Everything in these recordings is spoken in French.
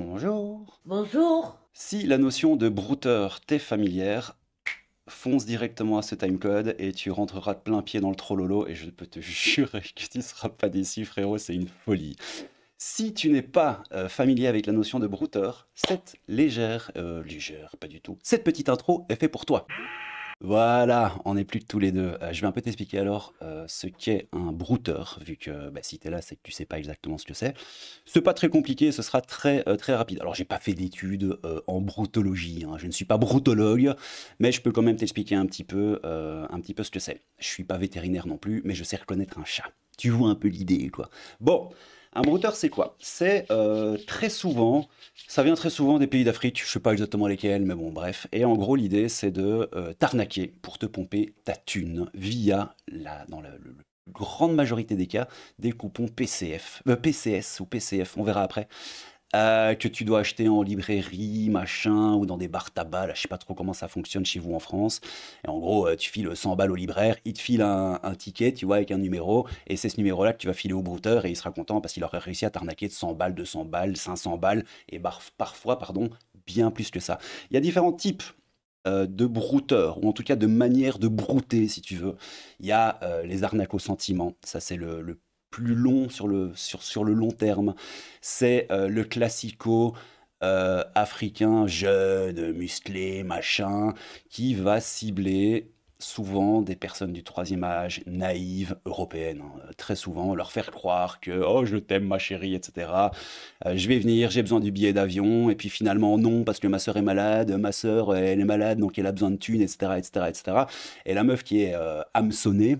Bonjour. Bonjour. Si la notion de brouteur t'est familière, fonce directement à ce timecode et tu rentreras de plein pied dans le trollolo et je peux te jurer que tu ne seras pas déçu frérot, c'est une folie. Si tu n'es pas euh, familier avec la notion de brouteur, cette légère, euh, légère, pas du tout, cette petite intro est faite pour toi. Voilà, on est plus tous les deux. Euh, je vais un peu t'expliquer alors euh, ce qu'est un brouteur, vu que bah, si tu es là, c'est que tu sais pas exactement ce que c'est. C'est pas très compliqué, ce sera très euh, très rapide. Alors j'ai pas fait d'études en broutologie, hein. je ne suis pas broutologue, mais je peux quand même t'expliquer un petit peu un petit peu ce que c'est. Je suis pas vétérinaire non plus, mais je sais reconnaître un chat. Tu vois un peu l'idée, quoi. Bon, un brouteur, c'est quoi C'est euh, très souvent, ça vient très souvent des pays d'Afrique, je sais pas exactement lesquels, mais bon, bref. Et en gros, l'idée, c'est de euh, t'arnaquer pour te pomper ta thune via, la, dans la, grande majorité des cas, des coupons PCF, euh, PCS ou PCF, on verra après. Euh, que tu dois acheter en librairie, machin, ou dans des bars tabac. Là, je sais pas trop comment ça fonctionne chez vous en France. Et en gros, euh, tu files 100 balles au libraire, il te file un, ticket, tu vois, avec un numéro. Et c'est ce numéro-là que tu vas filer au brouteur et il sera content parce qu'il aurait réussi à t'arnaquer de 100 balles, 200 balles, 500 balles et parfois, pardon, bien plus que ça. Il y a différents types euh, de brouteurs, ou en tout cas de manières de brouter, si tu veux. Il y a les arnaques au sentiment, ça c'est le, le, plus long sur le, sur, sur le long terme. C'est euh, le classico euh, africain jeune, musclé, machin, qui va cibler souvent des personnes du troisième âge, naïves, européennes, hein. euh, très souvent, leur faire croire que oh je t'aime ma chérie, etc. je vais venir, j'ai besoin du billet d'avion, et puis finalement non parce que ma sœur est malade, ma sœur elle est malade donc elle a besoin de thunes, etc., etc., etc. Et la meuf qui est hameçonnée,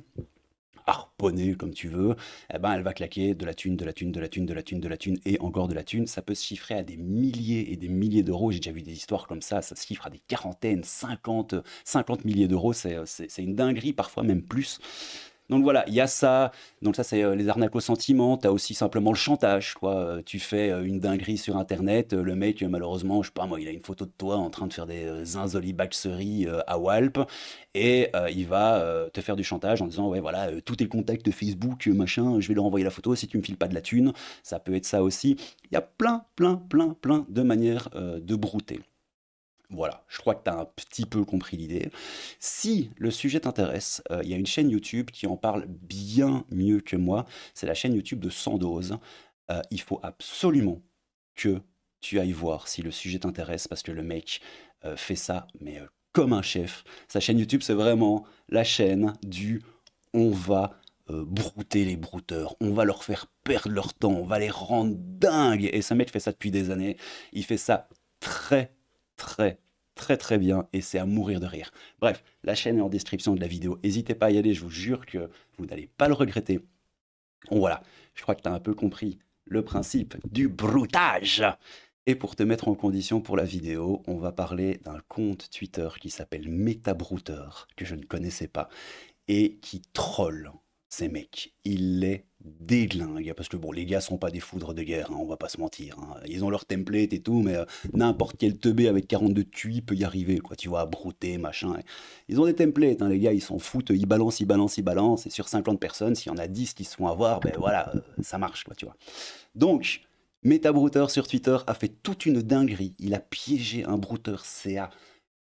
harponner comme tu veux, eh ben, elle va claquer de la thune, de la thune, de la thune, de la thune, de la thune et encore de la thune. Ça peut se chiffrer à des milliers et des milliers d'euros. J'ai déjà vu des histoires comme ça. Ça se chiffre à des quarantaines, 50, 50 milliers d'euros. Euh, c'est une dinguerie, parfois même plus. Donc voilà, il y a ça. Donc ça, c'est euh, les arnaques au sentiment. Tu as aussi simplement le chantage. Quoi. Euh, tu fais euh, une dinguerie sur Internet. Le mec, malheureusement, je sais pas moi, il a une photo de toi en train de faire des zinzolibaxeries à Walp. Et il va te faire du chantage en disant, ouais, voilà, tous tes contacts de Facebook, machin, je vais leur envoyer la photo. Si tu me files pas de la thune, ça peut être ça aussi. Il y a plein, plein, plein, plein de manières de brouter. Voilà, je crois que tu as un petit peu compris l'idée. Si le sujet t'intéresse, euh, il y a une chaîne YouTube qui en parle bien mieux que moi. C'est la chaîne YouTube de Sandoz. Euh, il faut absolument que tu ailles voir si le sujet t'intéresse parce que le mec euh, fait ça, mais comme un chef. Sa chaîne YouTube, c'est vraiment la chaîne du on va brouter les brouteurs, on va leur faire perdre leur temps, on va les rendre dingues. Et ce mec fait ça depuis des années. Il fait ça très très très très bien et c'est à mourir de rire. Bref, la chaîne est en description de la vidéo, n'hésitez pas à y aller, je vous jure que vous n'allez pas le regretter. voilà, je crois que tu as un peu compris le principe du broutage. Et pour te mettre en condition pour la vidéo, on va parler d'un compte Twitter qui s'appelle MetaBrouter, que je ne connaissais pas, et qui troll ces mecs. Il les déglingue, parce que bon, les gars sont pas des foudres de guerre, hein, on va pas se mentir. Hein. Ils ont leur template et tout, mais euh, n'importe quel teubé avec 42 tuits peut y arriver, quoi, tu vois, brouter, machin. Ils ont des templates, hein, les gars, ils s'en foutent, ils balancent, ils balancent, ils balancent, et sur 50 personnes, s'il y en a 10 qui se font avoir, ben voilà, euh, ça marche, quoi, tu vois. Donc, MetaBrouter sur Twitter a fait toute une dinguerie, il a piégé un brouter à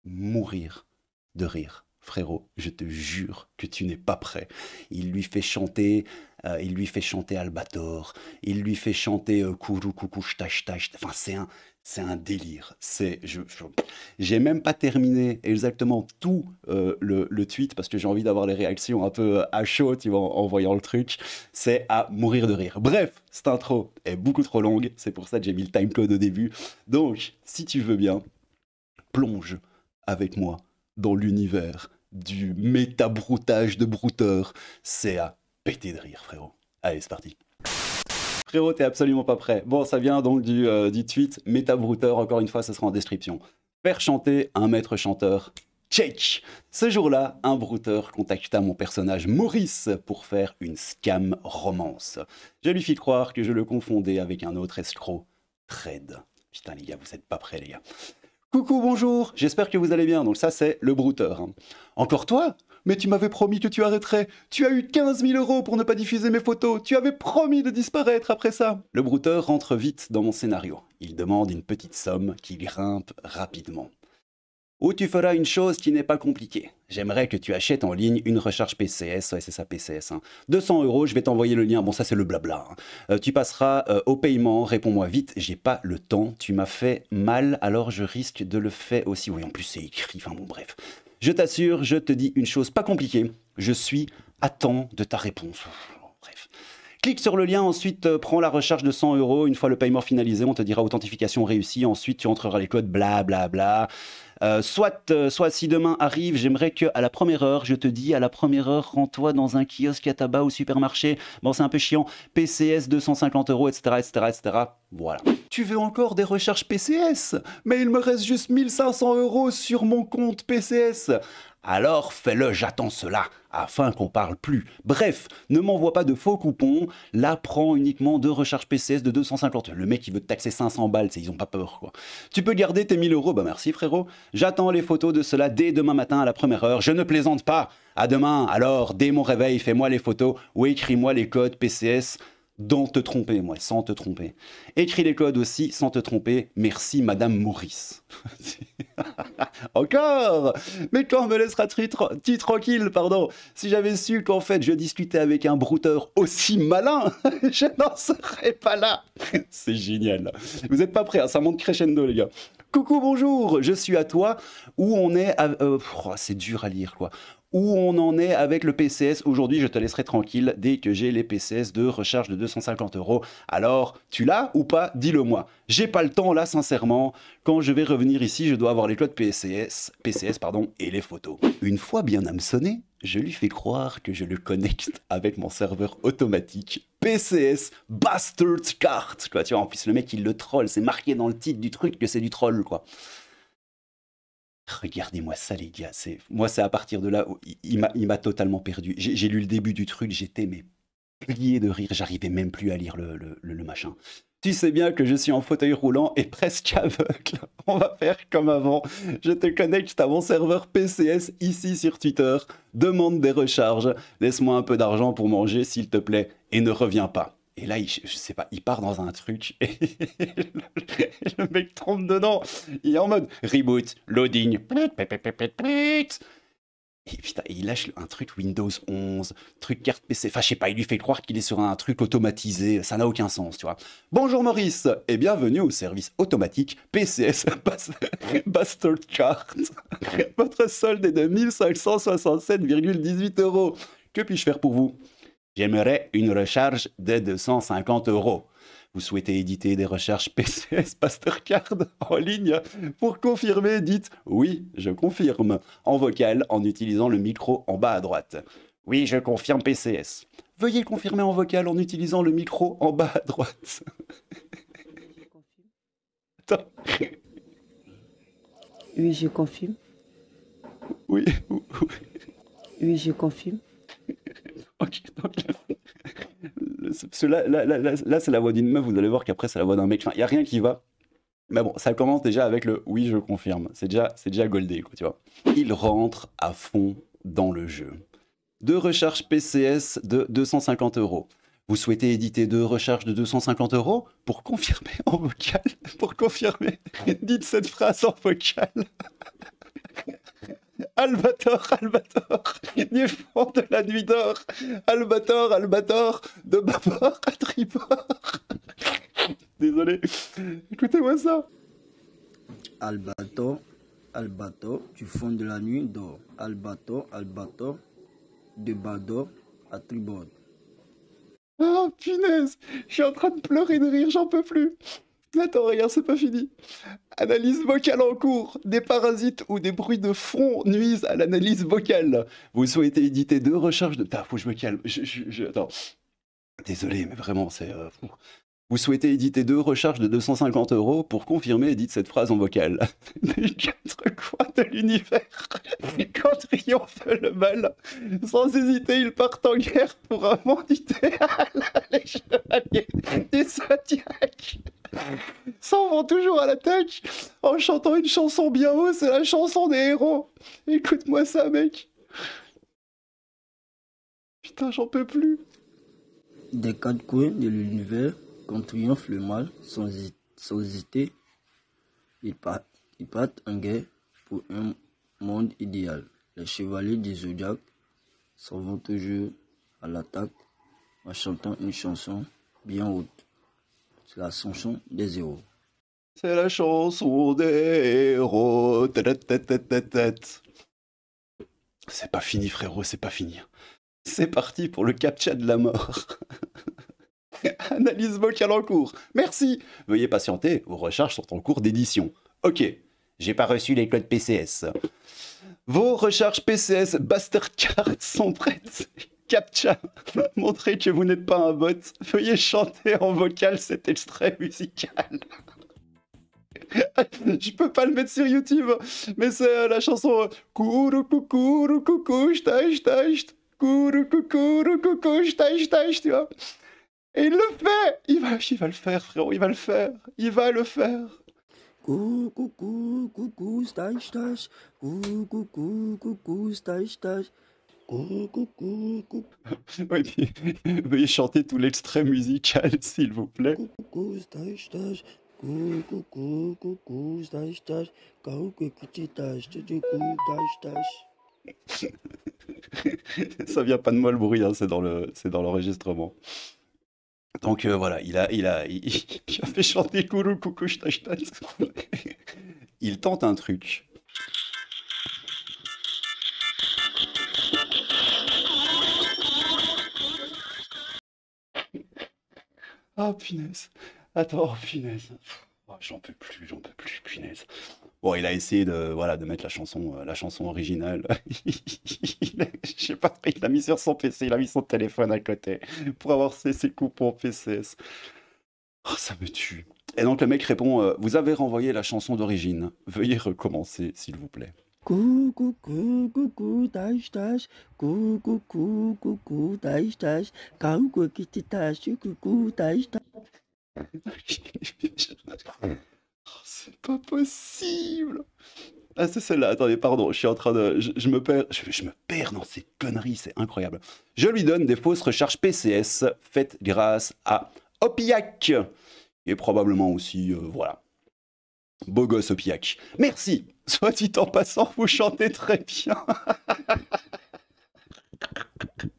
mourir de rire. Frérot, je te jure que tu n'es pas prêt. Il lui fait chanter euh, il lui fait chanter Albator, il lui fait chanter euh, Kourou, Coucou, Tash, Tash. Enfin, c'est un, c'est un délire. C'est, je, j'ai même pas terminé exactement tout euh, le, tweet parce que j'ai envie d'avoir les réactions un peu euh, à chaud, tu vois, en, en voyant le truc. C'est à mourir de rire. Bref, cette intro est beaucoup trop longue. C'est pour ça que j'ai mis le timecode au début. Donc, si tu veux bien, plonge avec moi dans l'univers du métabroutage de brouteur. C'est à péter de rire, frérot. Allez, c'est parti. Frérot, t'es absolument pas prêt. Bon, ça vient donc du, tweet euh, du tweet encore une fois, ça sera en description. Faire chanter un maître chanteur. Tchèque Ce jour-là, un brouteur contacta mon personnage Maurice pour faire une scam romance. Je lui fis croire que je le confondais avec un autre escroc, Trade. Putain les gars, vous êtes pas prêts les gars. Coucou, bonjour, j'espère que vous allez bien. Donc ça c'est le brouteur. Hein. Encore toi mais tu m'avais promis que tu arrêterais. Tu as eu 15 000 euros pour ne pas diffuser mes photos. Tu avais promis de disparaître après ça. Le brouteur rentre vite dans mon scénario. Il demande une petite somme qui grimpe rapidement ou tu feras une chose qui n'est pas compliquée. J'aimerais que tu achètes en ligne une recharge PCS, ouais c'est ça PCS, 200 hein. euros, je vais t'envoyer le lien, bon ça c'est le blabla. Hein. Euh, tu passeras euh, au paiement, réponds-moi vite, j'ai pas le temps, tu m'as fait mal, alors je risque de le faire aussi. Oui en plus c'est écrit, enfin bon bref. Je t'assure, je te dis une chose pas compliquée, je suis à temps de ta réponse. Bref. Clique sur le lien, ensuite euh, prends la recharge de 100 euros. Une fois le paiement finalisé, on te dira authentification réussie. Ensuite, tu entreras les codes, Bla Bla, bla. Euh, soit, euh, soit si demain arrive, j'aimerais que à la première heure, je te dis, à la première heure, rends-toi dans un kiosque à tabac ou supermarché. Bon, c'est un peu chiant. PCS 250 euros, etc., etc., etc. Voilà. Tu veux encore des recherches PCS Mais il me reste juste 1500 euros sur mon compte PCS alors fais-le, j'attends cela, afin qu'on parle plus. Bref, ne m'envoie pas de faux coupons, là prends uniquement deux recharges PCS de 250. Le mec il veut te taxer 500 balles, ils ont pas peur quoi. Tu peux garder tes 1000 euros, bah merci frérot. J'attends les photos de cela dès demain matin à la première heure, je ne plaisante pas. À demain, alors dès mon réveil, fais-moi les photos ou écris-moi les codes PCS dans te tromper, moi, sans te tromper. Écris les codes aussi sans te tromper. Merci, Madame Maurice. Encore Mais quand me laissera t tranquille, pardon Si j'avais su qu'en fait je discutais avec un brouteur aussi malin, je n'en serais pas là. C'est génial. Vous n'êtes pas prêts, hein, ça monte crescendo, les gars. Coucou, bonjour, je suis à toi, où on est... Euh, oh, c'est dur à lire, quoi où on en est avec le PCS aujourd'hui. Je te laisserai tranquille dès que j'ai les PCS de recharge de 250 euros. Alors, tu l'as ou pas Dis-le moi. J'ai pas le temps là, sincèrement. Quand je vais revenir ici, je dois avoir les codes PCS, PCS pardon, et les photos. Une fois bien hameçonné, je lui fais croire que je le connecte avec mon serveur automatique PCS Bastard Cart. tu vois, en plus, le mec, il le troll. C'est marqué dans le titre du truc que c'est du troll, quoi. Regardez-moi ça, les gars. C'est moi, c'est à partir de là où il m'a totalement perdu. J'ai lu le début du truc, j'étais mais plié de rire. J'arrivais même plus à lire le, le, le, machin. Tu sais bien que je suis en fauteuil roulant et presque aveugle. On va faire comme avant. Je te connecte à mon serveur PCS ici sur Twitter. Demande des recharges. Laisse-moi un peu d'argent pour manger, s'il te plaît, et ne reviens pas. Et là, il, je sais pas, il part dans un truc et le, mec tombe dedans. Il est en mode reboot, loading. Et putain, il lâche un truc Windows 11, truc carte PC. Enfin, je sais pas, il lui fait croire qu'il est sur un truc automatisé. Ça n'a aucun sens, tu vois. Bonjour Maurice et bienvenue au service automatique PCS Bastard chart Votre solde est de 1567,18 euros. Que puis-je faire pour vous J'aimerais une recharge de 250 euros. Vous souhaitez éditer des recherches PCS Mastercard en ligne Pour confirmer, dites Oui, je confirme en vocal en utilisant le micro en bas à droite. Oui, je confirme PCS. Veuillez confirmer en vocal en utilisant le micro en bas à droite. Attends. Oui, je confirme. Oui. oui, je confirme. ok, donc. là, là c'est la voix d'une meuf, vous allez voir qu'après, c'est la voix d'un mec. Enfin, il n'y a rien qui va. Mais bon, ça commence déjà avec le oui, je confirme. C'est déjà, c'est déjà goldé, quoi, tu vois. Il rentre à fond dans le jeu. Deux recharges PCS de 250 euros. Vous souhaitez éditer deux recharges de 250 euros Pour confirmer en vocal, pour confirmer, dites cette phrase en vocal. Albator, Albator, du fond de la nuit d'or, Albator, Albator, de bâbord à tribord. Désolé, écoutez-moi ça. Albator, Albator, du fond de la nuit d'or, Albator, Albator, de bâbord à tribord. oh, punaise, je suis en train de pleurer de rire, j'en peux plus. Attends, regarde, c'est pas fini. Analyse vocale en cours. Des parasites ou des bruits de fond nuisent à l'analyse vocale. Vous souhaitez éditer deux recherches de... Putain, faut que je me calme. Je, Attends. Désolé, mais vraiment, c'est... Euh, vous souhaitez éditer deux recharges de 250 euros pour confirmer, dites cette phrase en vocale. Des quatre coins de l'univers, quand triomphe le mal, sans hésiter, ils partent en guerre pour un monde idéal. Les chevaliers des Zodiacs s'en vont toujours à l'attaque en chantant une chanson bien haut, c'est la chanson des héros. Écoute-moi ça, mec. Putain, j'en peux plus. Des quatre coins de l'univers quand triomphe le mal, sans, hésiter, ils partent, en guerre pour un monde idéal. Les chevaliers des Zodiac s'en vont toujours à l'attaque en chantant une chanson bien haute. C'est la chanson des héros. C'est la chanson des héros. C'est pas fini, frérot, c'est pas fini. C'est parti pour le captcha de la mort. Analyse vocale en cours. Merci. Veuillez patienter, vos recherches sont en cours d'édition. Ok, j'ai pas reçu les codes PCS. Vos recherches PCS Bastercard sont prêtes. CAPTCHA, montrez que vous n'êtes pas un bot. Veuillez chanter en vocal cet extrait musical. je peux pas le mettre sur YouTube, mais c'est la chanson Kourou coucou, coucou, cou Kourou coucou, coucou, tu vois. Et il le fait il va, il va le faire, frérot, il va le faire. Il va le faire. Coucou, coucou, coucou, cou cou Coucou, coucou, coucou, stache, Cou Coucou, coucou. oui, veuillez chanter tout l'extrait musical, s'il vous plaît. Coucou, cou cou Coucou, coucou, coucou, stache, stache. Coucou, petit petit coucou, tache, tache. Ça vient pas de moi le bruit, hein, c'est dans l'enregistrement. Donc euh, voilà, il a, il a, il, fait chanter Kourou Coucou Il tente un truc. oh, punaise. Attends, oh, punaise. Ah, j'en peux plus, j'en peux plus, punaise. Bon, il a essayé de, voilà, de mettre la chanson, euh, la chanson originale. je sais pas, il l'a mis sur son PC, il a mis son téléphone à côté pour avoir ses, ses coupons PCS. Oh, ça me tue. Et donc le mec répond euh, Vous avez renvoyé la chanson d'origine. Veuillez recommencer, s'il vous plaît. Coucou, coucou, coucou, coucou, coucou, coucou, coucou, coucou, coucou, Oh, c'est pas possible. Ah, c'est celle-là. Attendez, pardon, je suis en train de. Je, me, perds, je, me perds dans ces conneries, c'est incroyable. Je lui donne des fausses recharges PCS faites grâce à Opiac. Et probablement aussi, euh, voilà. Beau gosse Opiac. Merci. Soit dit en passant, vous chantez très bien.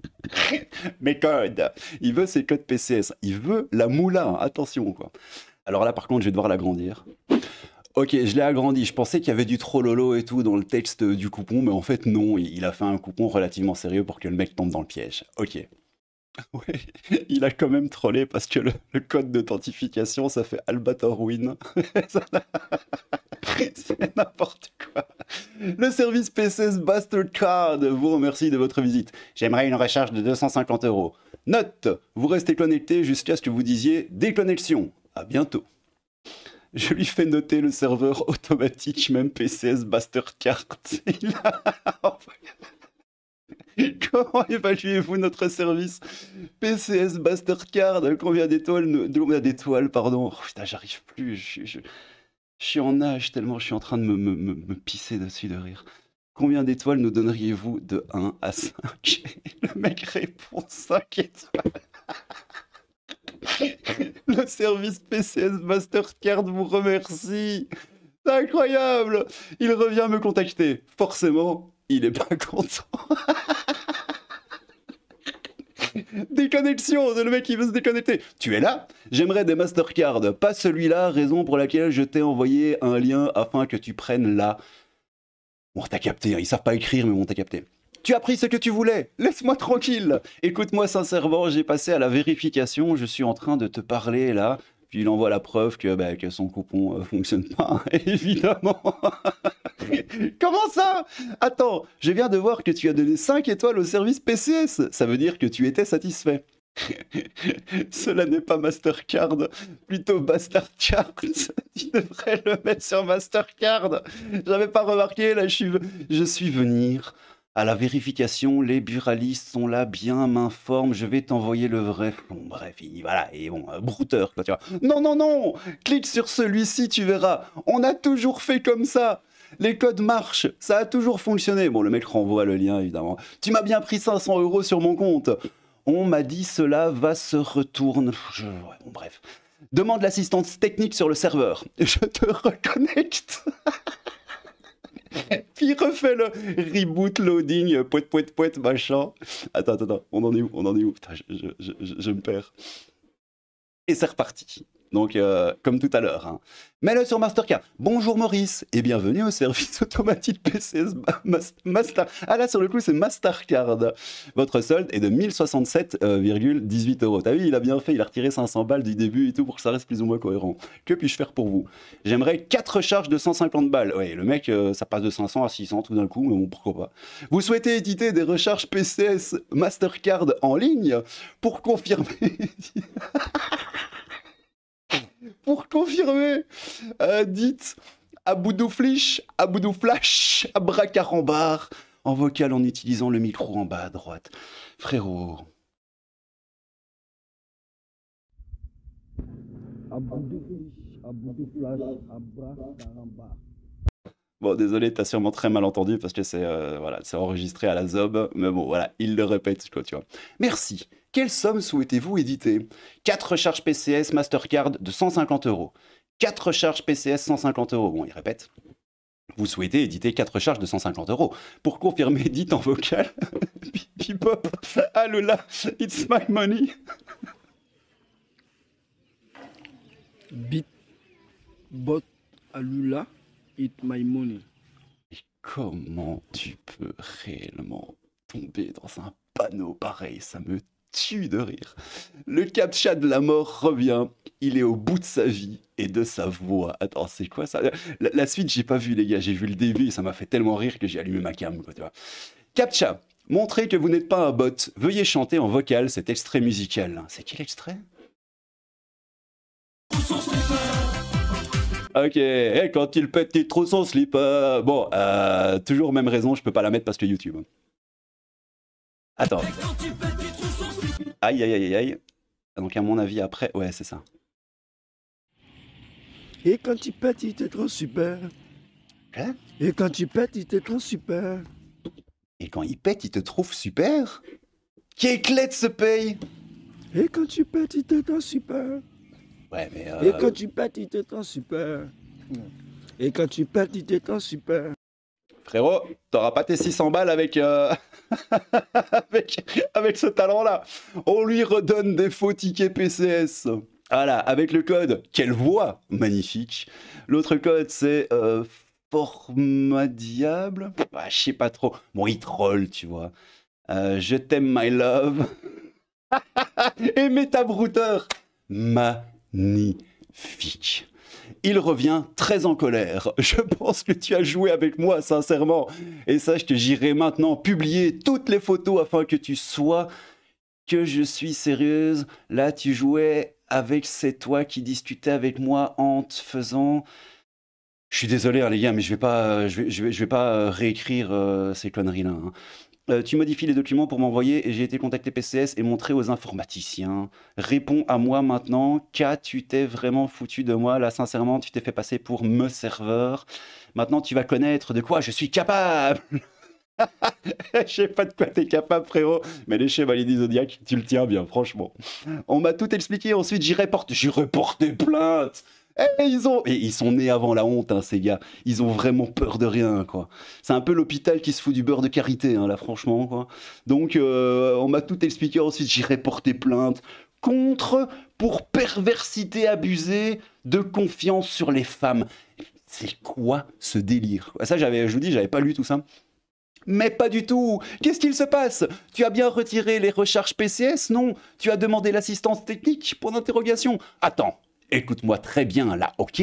mes codes. Il veut ses codes PCS. Il veut la moula. Attention, quoi. Alors là, par contre, je vais devoir l'agrandir. Ok, je l'ai agrandi. Je pensais qu'il y avait du trop lolo et tout dans le texte du coupon, mais en fait, non. Il a fait un coupon relativement sérieux pour que le mec tombe dans le piège. Ok. Oui, il a quand même trollé parce que le, code d'authentification, ça fait albatorwin. C'est n'importe quoi. Le service PCS Bastercard vous remercie de votre visite. J'aimerais une recharge de 250 euros. Note, vous restez connecté jusqu'à ce que vous disiez déconnexion. À bientôt. Je lui fais noter le serveur automatique, même PCS Bastercard. Il Comment évaluez-vous notre service PCS Mastercard Combien d'étoiles Combien d'étoiles, pardon oh, Putain, j'arrive plus. Je, suis en âge tellement je suis en train de me, pisser dessus de rire. Combien d'étoiles nous donneriez-vous de 1 à 5 Le mec répond 5 étoiles. Le service PCS Mastercard vous remercie. C'est incroyable Il revient me contacter. Forcément, il est pas content. Déconnexion Le mec, qui veut se déconnecter. Tu es là J'aimerais des Mastercard, pas celui-là, raison pour laquelle je t'ai envoyé un lien afin que tu prennes là. Bon, t'as capté, hein, ils savent pas écrire, mais bon, t'as capté. Tu as pris ce que tu voulais, laisse-moi tranquille. Écoute-moi sincèrement, j'ai passé à la vérification, je suis en train de te parler là, puis il envoie la preuve que, bah, son coupon euh, fonctionne pas, évidemment. Comment ça Attends, je viens de voir que tu as donné 5 étoiles au service PCS. Ça veut dire que tu étais satisfait. Cela n'est pas Mastercard, plutôt Bastardcard. tu devrais le mettre sur Mastercard. J'avais pas remarqué, là je suis, je suis venir à la vérification, les buralistes sont là, bien m'informent, je vais t'envoyer le vrai. Bon, bref, voilà, et bon, euh, brouteur, quoi, tu vois. Non, non, non Clique sur celui-ci, tu verras. On a toujours fait comme ça les codes marchent, ça a toujours fonctionné. Bon, le mec renvoie le lien, évidemment. Tu m'as bien pris 500 euros sur mon compte. On m'a dit cela va se retourner. Je... bon, bref. Demande l'assistance technique sur le serveur. Je te reconnecte. Puis il refait le reboot, loading, poit, poit, poit, machin. Attends, attends, on en est où On en est où Putain, je me perds. Et c'est reparti. Donc, euh, comme tout à l'heure. Mais hein. Mail sur Mastercard. Bonjour Maurice et bienvenue au service automatique PCS Mastercard. Ah là, sur le coup, c'est Mastercard. Votre solde est de 1067,18 euh, euros. T'as vu, il a bien fait, il a retiré 500 balles du début et tout pour que ça reste plus ou moins cohérent. Que puis-je faire pour vous J'aimerais 4 charges de 150 balles. Ouais, le mec, euh, ça passe de 500 à 600 tout d'un coup, mais bon, pourquoi pas. Vous souhaitez éditer des recharges PCS Mastercard en ligne Pour confirmer. pour confirmer. Euh, dites à flash Aboudou flash, en vocal en utilisant le micro en bas à droite. Frérot. Bon, désolé, as sûrement très mal entendu parce que c'est euh, voilà, enregistré à la zob, mais bon, voilà, il le répète, tu vois. Merci. Quelle somme souhaitez-vous éditer 4 charges PCS Mastercard de 150 euros. 4 charges PCS 150 euros. Bon, il répète. Vous souhaitez éditer 4 charges de 150 euros. Pour confirmer, dites en vocal Bipop, Alula, ah, it's my money. bot, Alula, ah, it's my money. Et comment tu peux réellement tomber dans un panneau pareil Ça me tue de rire. Le captcha de la mort revient. Il est au bout de sa vie et de sa voix. Attends, c'est quoi ça la, suite, j'ai pas vu, les gars. J'ai vu le début et ça m'a fait tellement rire que j'ai allumé ma cam. tu vois. Captcha, montrez que vous n'êtes pas un bot. Veuillez chanter en vocal cet extrait musical. C'est quel extrait Ok, et quand il pète il trouve son slip. Bon, euh, toujours même raison, je peux pas la mettre parce que YouTube. Attends. Aïe, aïe, aïe, aïe. Donc, à mon avis, après, ouais, c'est ça. Et quand tu pètes, il te trop super. Hein Et quand tu pètes, il te trouve super. Et quand il pète, il te trouve super Qui éclate se paye Et quand tu pètes, il te trouve super. Ouais, mais. Et euh, quand tu pètes, il te trouve super. Et quand tu pètes, il te trouve super frérot, t'auras pas tes 600 balles avec, euh, avec, avec ce talent-là. On lui redonne des faux tickets PCS. Voilà, avec le code, quelle voix magnifique. L'autre code, c'est euh, Diable. Ah, je sais pas trop. Bon, il troll, tu vois. Euh, je t'aime, my love. Et Metabrouter, Magnifique il revient très en colère. Je pense que tu as joué avec moi, sincèrement. Et sache que j'irai maintenant publier toutes les photos afin que tu sois que je suis sérieuse. Là, tu jouais avec c'est toi qui discutais avec moi en te faisant. Je suis désolé, hein, les gars, mais je vais pas, je vais, pas euh, réécrire euh, ces conneries-là. Hein. Euh, tu modifies les documents pour m'envoyer et j'ai été contacté PCS et montré aux informaticiens. Réponds à moi maintenant, K, tu t'es vraiment foutu de moi. Là, sincèrement, tu t'es fait passer pour me serveur. Maintenant, tu vas connaître de quoi je suis capable. Je sais pas de quoi t'es capable, frérot, mais les chevaliers du tu le tiens bien, franchement. On m'a tout expliqué, ensuite j'y reporte. J'y reporte des plaintes eh, ils ont. Et ils sont nés avant la honte, hein, ces gars. Ils ont vraiment peur de rien, quoi. C'est un peu l'hôpital qui se fout du beurre de carité, hein, là, franchement, quoi. Donc, euh, on m'a tout expliqué ensuite. J'irai porter plainte contre pour perversité abusée de confiance sur les femmes. C'est quoi ce délire Ça, je vous dis, j'avais pas lu tout ça. Mais pas du tout Qu'est-ce qu'il se passe Tu as bien retiré les recharges PCS, non Tu as demandé l'assistance technique Point d'interrogation. Attends, Écoute-moi très bien là, ok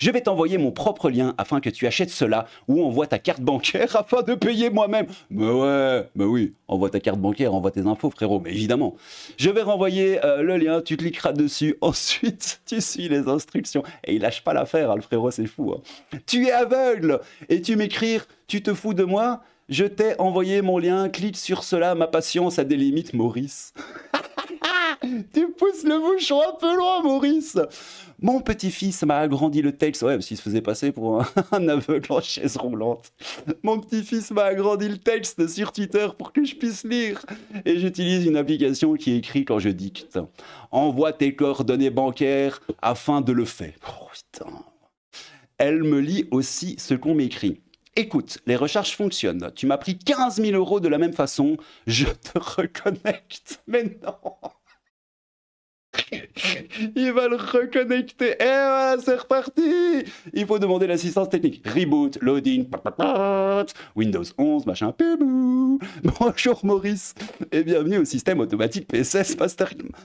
Je vais t'envoyer mon propre lien afin que tu achètes cela ou envoie ta carte bancaire afin de payer moi-même. Mais ouais, mais oui, envoie ta carte bancaire, envoie tes infos frérot, mais évidemment. Je vais renvoyer euh, le lien, tu cliqueras dessus, ensuite tu suis les instructions. Et il lâche pas l'affaire, hein, le frérot c'est fou. Hein. Tu es aveugle et tu m'écris, tu te fous de moi je t'ai envoyé mon lien, clique sur cela, ma patience a des limites, Maurice. tu pousses le bouchon un peu loin, Maurice. Mon petit-fils m'a agrandi le texte. Ouais, parce qu'il se faisait passer pour un, aveugle en chaise roulante. Mon petit-fils m'a agrandi le texte sur Twitter pour que je puisse lire. Et j'utilise une application qui écrit quand je dicte. Envoie tes coordonnées bancaires afin de le faire. Oh, putain. Elle me lit aussi ce qu'on m'écrit. Écoute, les recherches fonctionnent. Tu m'as pris 15 000 euros de la même façon. Je te reconnecte. Mais non il va le reconnecter. Et eh, voilà, c'est reparti. Il faut demander l'assistance technique. Reboot, loading, Windows 11, machin. Bonjour Maurice et bienvenue au système automatique PSS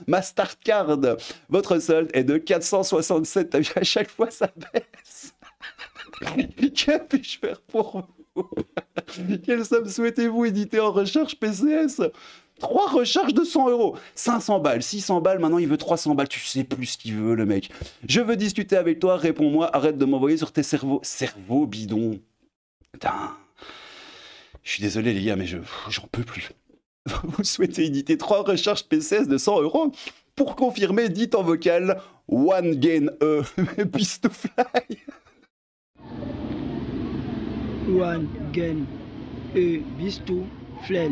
Mastercard. Votre solde est de 467. à chaque fois, ça baisse. que je faire pour vous Quelle somme souhaitez-vous éditer en recherche PCS trois recharges de 100 euros. 500 balles, 600 balles, maintenant il veut 300 balles. Tu sais plus ce qu'il veut, le mec. Je veux discuter avec toi, réponds-moi, arrête de m'envoyer sur tes cerveaux. Cerveau bidon. Putain. Je suis désolé, les gars, mais je j'en peux plus. Vous souhaitez éditer trois recharges PCS de 100 euros pour confirmer, dites en vocal One gain E, peace fly. One gain E, bis fly.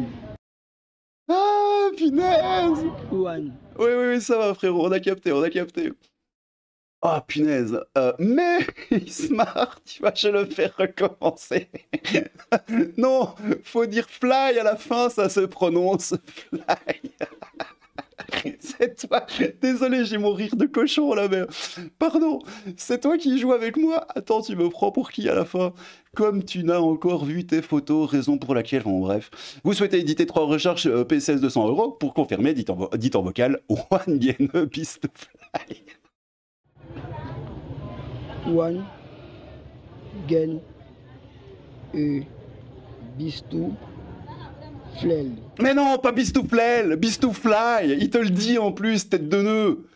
Ah, punaise Oui, oui, oui, ça va, frérot, on a capté, on a capté. Ah, punaise. Euh, mais, Smart, tu vas, je le faire recommencer. non, faut dire fly à la fin, ça se prononce fly. c'est toi. Désolé, j'ai mon rire de cochon là, mais pardon, c'est toi qui joues avec moi. Attends, tu me prends pour qui à la fin Comme tu n'as encore vu tes photos, raison pour laquelle, en bref, vous souhaitez éditer trois recherches euh, PCS 200 euros pour confirmer, dites en, en vocal, one yen beast fly. One gen e bistou mais non, pas Bistouflel, Bistoufly. Il te le dit en plus, tête de nœud.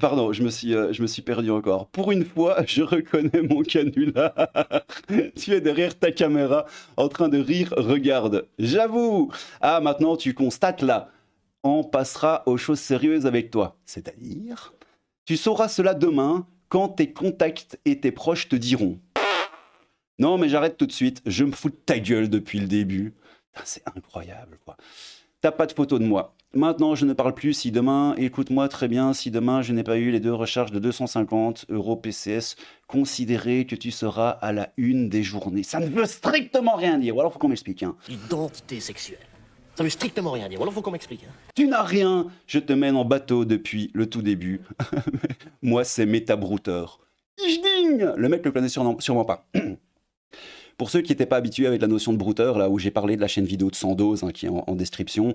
pardon, euh, je me, suis, perdu encore. Pour une fois, je reconnais mon canula. tu es derrière ta caméra en train de rire, regarde. J'avoue. Ah, maintenant tu constates là. On passera aux choses sérieuses avec toi. C'est-à-dire Tu sauras cela demain quand tes contacts et tes proches te diront. Non, mais j'arrête tout de suite. Je me fous de ta gueule depuis le début. C'est incroyable, quoi. T'as pas de photo de moi. Maintenant, je ne parle plus. Si demain, écoute-moi très bien, si demain je n'ai pas eu les deux recharges de 250 euros PCS, considérez que tu seras à la une des journées. Ça ne veut strictement rien dire. Ou alors, faut qu'on m'explique. Hein. Identité sexuelle. Ça veut strictement rien dire. Ou alors, faut qu'on m'explique. Hein. Tu n'as rien. Je te mène en bateau depuis le tout début. Moi, c'est Métabrouteur. digne Le mec le connaît sûrement pas. Pour ceux qui n'étaient pas habitués avec la notion de brouteur, là où j'ai parlé de la chaîne vidéo de Sandoz, hein, qui est en, description,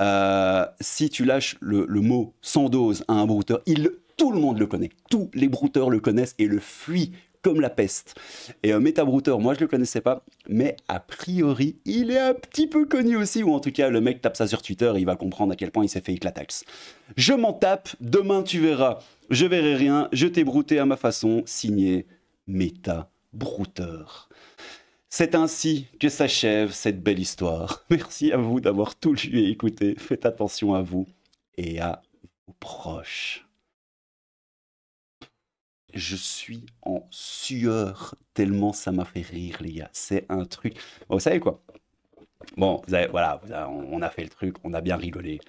euh, si tu lâches le, mot sans à un brouteur, il, tout le monde le connaît. Tous les brouteurs le connaissent et le fuient comme la peste. Et un MetaBrouter, moi je le connaissais pas, mais a priori, il est un petit peu connu aussi, ou en tout cas, le mec tape ça sur Twitter il va comprendre à quel point il s'est fait éclatax. Je m'en tape, demain tu verras. Je verrai rien, je t'ai brouté à ma façon, signé métabrouteur. » C'est ainsi que s'achève cette belle histoire. Merci à vous d'avoir tout lu et écouté. Faites attention à vous et à vos proches. Je suis en sueur tellement ça m'a fait rire, les gars. C'est un truc. vous savez quoi Bon, vous avez, voilà, on a fait le truc, on a bien rigolé.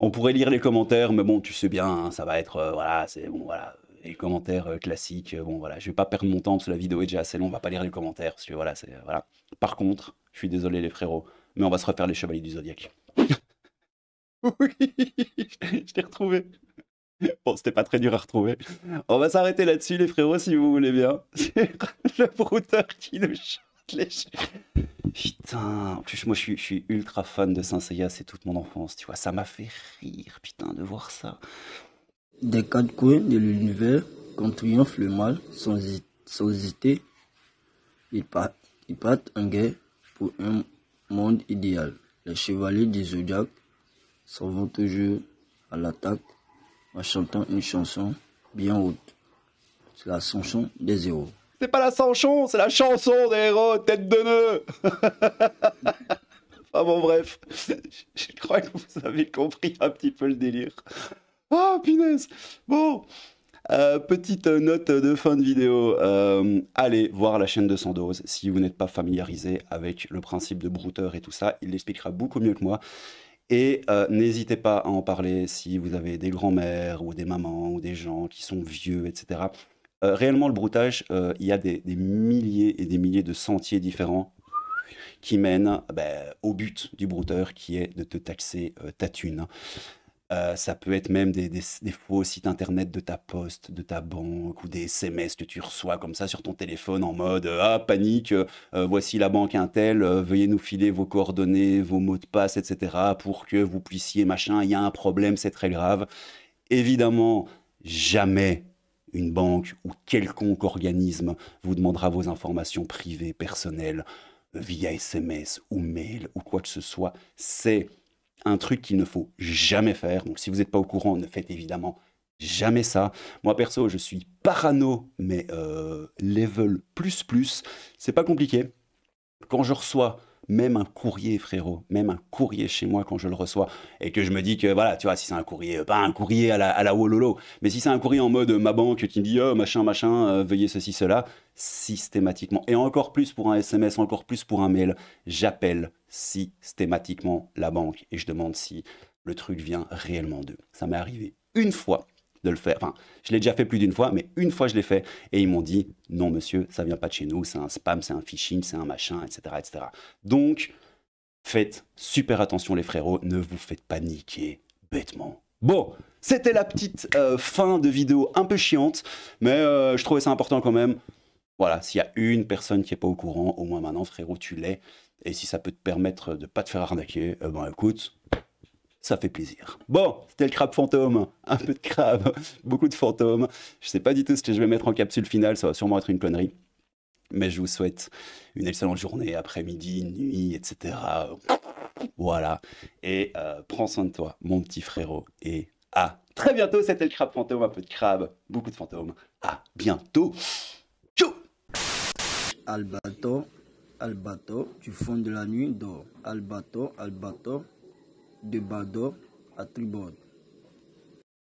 On pourrait lire les commentaires, mais bon, tu sais bien, hein, ça va être, euh, voilà, c'est bon, voilà, les commentaires euh, classiques. Euh, bon, voilà, je vais pas perdre mon temps parce que la vidéo est déjà assez longue, on va pas lire les commentaires. voilà, c'est, voilà. Par contre, je suis désolé, les frérots, mais on va se refaire les chevaliers du zodiaque. oui, je t'ai retrouvé. Bon, c'était pas très dur à retrouver. On va s'arrêter là-dessus, les frérots, si vous voulez bien. le brouteur qui nous chante les Putain, en plus, moi, je suis, je suis ultra fan de Saint Seiya, c'est toute mon enfance, tu vois. Ça m'a fait rire, putain, de voir ça. Des quatre coins de l'univers, quand triomphe le mal, sans, sans hésiter, ils partent, en guerre pour un monde idéal. Les chevaliers des Zodiac s'en vont toujours à l'attaque en chantant une chanson bien haute. C'est la chanson des héros. C'est pas la chanson, c'est la chanson des héros, tête de nœud Ah bon, bref, je crois que vous avez compris un petit peu le délire. Ah, punaise Bon euh, petite note de fin de vidéo, euh, allez voir la chaîne de Sandoz si vous n'êtes pas familiarisé avec le principe de brouteur et tout ça, il l'expliquera beaucoup mieux que moi. Et euh, n'hésitez pas à en parler si vous avez des grands-mères ou des mamans ou des gens qui sont vieux, etc. réellement, le broutage, il y a des, milliers et des milliers de sentiers différents qui mènent ben, au but du brouteur qui est de te taxer ta thune. Euh, ça peut être même des, faux sites internet de ta poste, de ta banque ou des SMS que tu reçois comme ça sur ton téléphone en mode euh, Ah, panique, euh, voici la banque Intel, veuillez nous filer vos coordonnées, vos mots de passe, etc. pour que vous puissiez machin, il y a un problème, c'est très grave. Évidemment, jamais une banque ou quelconque organisme vous demandera vos informations privées, personnelles, via SMS ou mail ou quoi que ce soit. C'est un truc qu'il ne faut jamais faire. Donc si vous n'êtes pas au courant, ne faites évidemment jamais ça. Moi perso, je suis parano, mais euh, level plus plus. C'est pas compliqué. Quand je reçois même un courrier, frérot, même un courrier chez moi quand je le reçois, et que je me dis que voilà, tu vois, si c'est un courrier, euh, pas un courrier à la, à Wololo, mais si c'est un courrier en mode ma banque qui me dit oh, machin, machin, euh, veuillez ceci, cela, systématiquement, et encore plus pour un SMS, encore plus pour un mail, j'appelle systématiquement la banque et je demande si le truc vient réellement d'eux. Ça m'est arrivé une fois de le faire. Enfin, je l'ai déjà fait plus d'une fois, mais une fois je l'ai fait et ils m'ont dit non monsieur, ça vient pas de chez nous, c'est un spam, c'est un phishing, c'est un machin, etc., etc. Donc faites super attention les frérots, ne vous faites pas niquer bêtement. Bon, c'était la petite euh, fin de vidéo un peu chiante, mais euh, je trouvais ça important quand même. Voilà, s'il y a une personne qui n'est pas au courant, au moins maintenant, frérot, tu l'es. Et si ça peut te permettre de ne pas te faire arnaquer, bon eh ben écoute, ça fait plaisir. Bon, c'était le crabe fantôme. Un peu de crabe, beaucoup de fantômes. Je sais pas du tout ce que je vais mettre en capsule finale, ça va sûrement être une connerie. Mais je vous souhaite une excellente journée, après-midi, nuit, etc. Voilà. Et euh, prends soin de toi, mon petit frérot. Et à très bientôt, c'était le crabe fantôme, un peu de crabe, beaucoup de fantômes. À bientôt albato, albato, du fond de la nuit d'or. albato, albato, de bado à tribord.